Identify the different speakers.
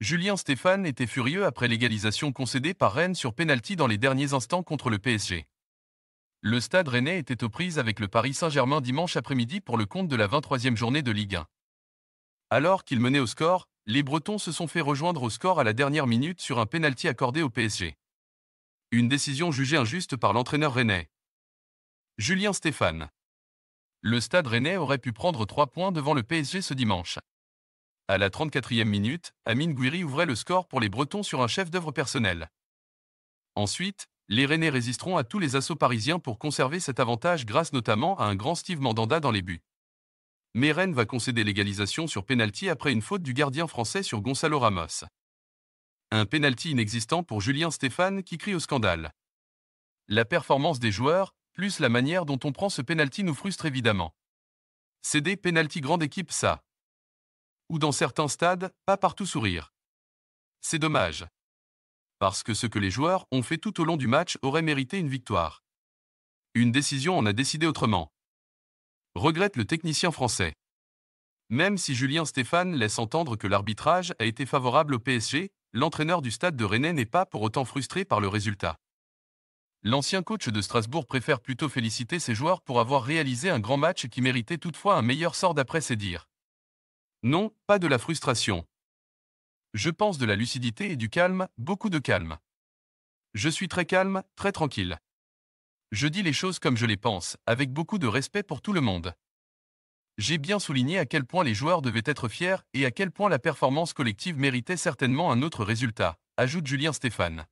Speaker 1: Julien Stéphane était furieux après l'égalisation concédée par Rennes sur pénalty dans les derniers instants contre le PSG. Le stade rennais était aux prises avec le Paris Saint-Germain dimanche après-midi pour le compte de la 23e journée de Ligue 1. Alors qu'il menait au score, les Bretons se sont fait rejoindre au score à la dernière minute sur un pénalty accordé au PSG. Une décision jugée injuste par l'entraîneur rennais. Julien Stéphane. Le stade rennais aurait pu prendre 3 points devant le PSG ce dimanche. À la 34e minute, Amine Guiri ouvrait le score pour les Bretons sur un chef d'œuvre personnel. Ensuite, les Rennais résisteront à tous les assauts parisiens pour conserver cet avantage grâce notamment à un grand Steve Mandanda dans les buts. Mais Rennes va concéder l'égalisation sur pénalty après une faute du gardien français sur Gonzalo Ramos. Un pénalty inexistant pour Julien Stéphane qui crie au scandale. La performance des joueurs, plus la manière dont on prend ce pénalty nous frustre évidemment. C'est des pénalty grande équipe ça ou dans certains stades, pas partout sourire. C'est dommage. Parce que ce que les joueurs ont fait tout au long du match aurait mérité une victoire. Une décision en a décidé autrement. Regrette le technicien français. Même si Julien Stéphane laisse entendre que l'arbitrage a été favorable au PSG, l'entraîneur du stade de Rennes n'est pas pour autant frustré par le résultat. L'ancien coach de Strasbourg préfère plutôt féliciter ses joueurs pour avoir réalisé un grand match qui méritait toutefois un meilleur sort d'après ses dires. Non, pas de la frustration. Je pense de la lucidité et du calme, beaucoup de calme. Je suis très calme, très tranquille. Je dis les choses comme je les pense, avec beaucoup de respect pour tout le monde. J'ai bien souligné à quel point les joueurs devaient être fiers et à quel point la performance collective méritait certainement un autre résultat, ajoute Julien Stéphane.